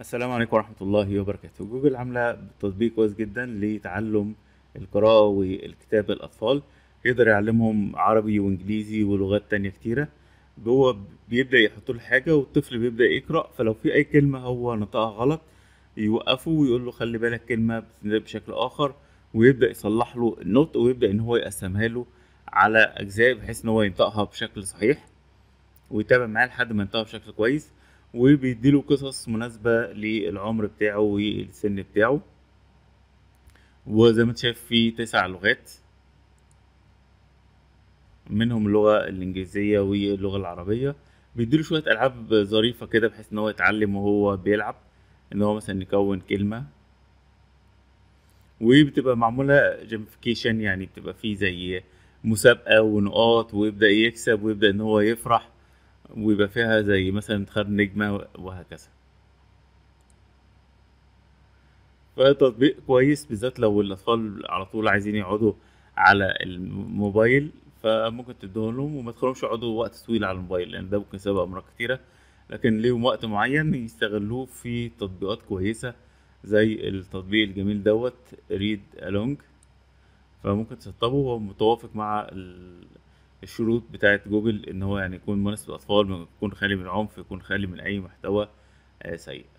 السلام عليكم ورحمة الله وبركاته جوجل عاملة تطبيق كويس جدا لتعلم القراءة والكتابة الأطفال يقدر يعلمهم عربي وإنجليزي ولغات تانية كتيرة جوه بيبدأ يحط له حاجة والطفل بيبدأ يقرأ فلو في أي كلمة هو نطقها غلط يوقفه ويقول له خلي بالك كلمة بشكل آخر ويبدأ يصلح له النطق ويبدأ إن هو يقسمها له على أجزاء بحيث إن هو ينطقها بشكل صحيح ويتابع معاه لحد ما ينطقها بشكل كويس وبيديله قصص مناسبة للعمر بتاعه والسن بتاعه وزي ما انت شايف في تسع لغات منهم اللغة الإنجليزية واللغة العربية بيديله شوية ألعاب ظريفة كده بحيث إن هو يتعلم وهو بيلعب إن هو مثلا يكون كلمة وبتبقى معمولة جيمفيكيشن يعني بتبقى فيه زي مسابقة ونقاط ويبدأ يكسب ويبدأ إن هو يفرح ويبقى فيها زي مثلا خد نجمة وهكذا فتطبيق كويس بالذات لو الأطفال على طول عايزين يقعدوا على الموبايل فممكن تدوه لهم وما تخلوهمش يقعدوا وقت طويل على الموبايل لأن ده ممكن يسبب أمراض كتيرة لكن ليهم وقت معين يستغلوه في تطبيقات كويسة زي التطبيق الجميل دوت ريد ألونج فممكن تسطبه وهو متوافق مع الشروط بتاعت جوجل ان هو يعني يكون مناسب للاطفال يكون خالي من العنف يكون خالي من اي محتوى آه، سيء